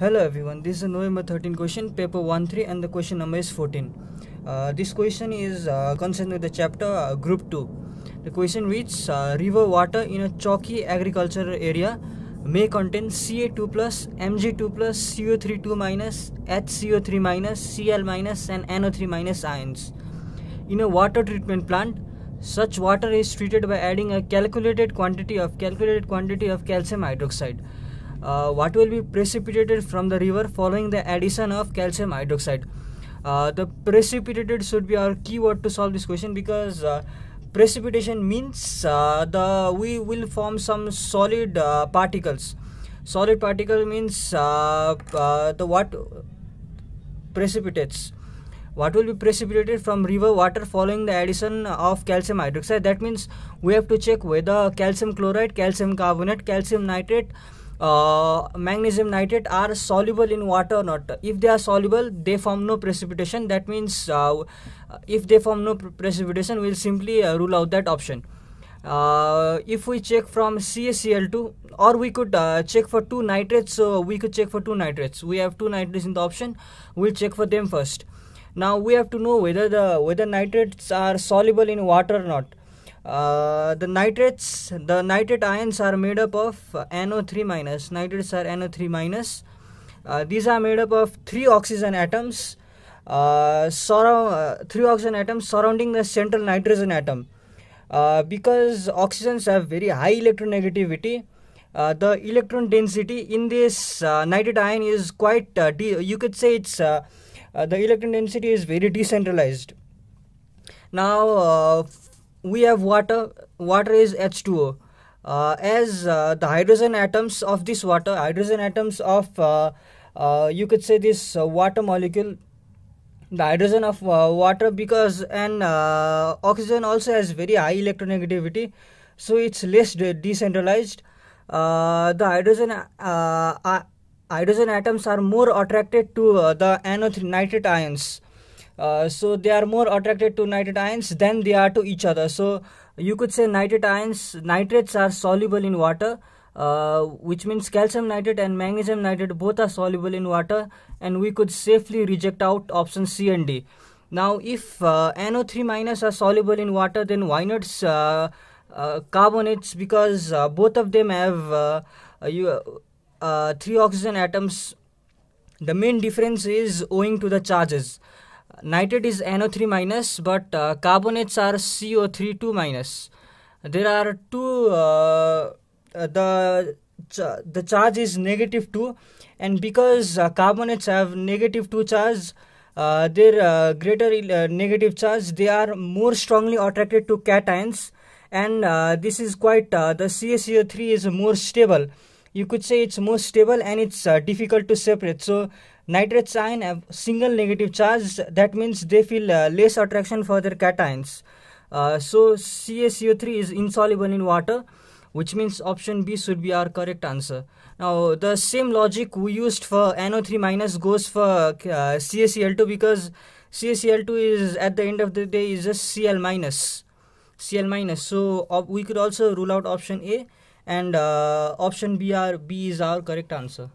Hello everyone, this is November 13 question, paper 1-3 and the question number is 14. Uh, this question is uh, concerned with the chapter uh, group 2. The question reads, uh, river water in a chalky agricultural area may contain Ca2+, plus, Mg2+, plus, CO32-, minus, HCO3-, minus, Cl- minus, and NO3- minus ions. In a water treatment plant, such water is treated by adding a calculated quantity of calculated quantity of calcium hydroxide uh, what will be precipitated from the river following the addition of calcium hydroxide uh, the precipitated should be our keyword to solve this question because uh, precipitation means uh, the we will form some solid uh, particles solid particle means uh, the what precipitates what will be precipitated from river water following the addition of calcium hydroxide that means we have to check whether calcium chloride calcium carbonate calcium nitrate uh, magnesium nitrate are soluble in water or not if they are soluble they form no precipitation that means uh, if they form no pre precipitation we'll simply uh, rule out that option uh, if we check from CaCl2 or we could uh, check for two nitrates so we could check for two nitrates we have two nitrates in the option we'll check for them first now we have to know whether the whether nitrates are soluble in water or not uh, the nitrates, the nitrate ions are made up of NO3 minus. Nitrates are NO3 minus. Uh, these are made up of three oxygen atoms, uh, uh three oxygen atoms surrounding the central nitrogen atom. Uh, because oxygens have very high electronegativity, the electron density in this nitrate ion is quite. you could say it's the electron density is very decentralized. Now we have water. Water is H2O. Uh, as uh, the hydrogen atoms of this water, hydrogen atoms of uh, uh you could say this uh, water molecule, the hydrogen of uh, water because and oxygen also has very high electronegativity, so it's less de decentralized. the hydrogen hydrogen atoms are more attracted to the anode nitrate ions uh, so they are more attracted to nitrate ions than they are to each other so you could say nitrate ions nitrates are soluble in water uh, which means calcium nitrate and magnesium nitrate both are soluble in water and we could safely reject out option C and D. Now if uh, NO3 minus are soluble in water then why not uh, uh carbonates because uh, both of them have you, three oxygen atoms. The main difference is owing to the charges nitrate is NO3 minus but uh, carbonates are CO3 2 minus there are two uh, uh the ch the charge is negative 2 and because uh, carbonates have negative 2 charge uh, their uh, greater negative charge they are more strongly attracted to cations and this is quite the CaCO3 is more stable you could say it's more stable and it's difficult to separate so nitrates ion have single negative charge that means they feel uh, less attraction for their cations uh, so CaCO3 is insoluble in water which means option B should be our correct answer now the same logic we used for NO3 minus goes for uh, CaCl2 because CaCl2 is at the end of the day is just Cl minus Cl minus so we could also rule out option A and uh, option B, our, B is our correct answer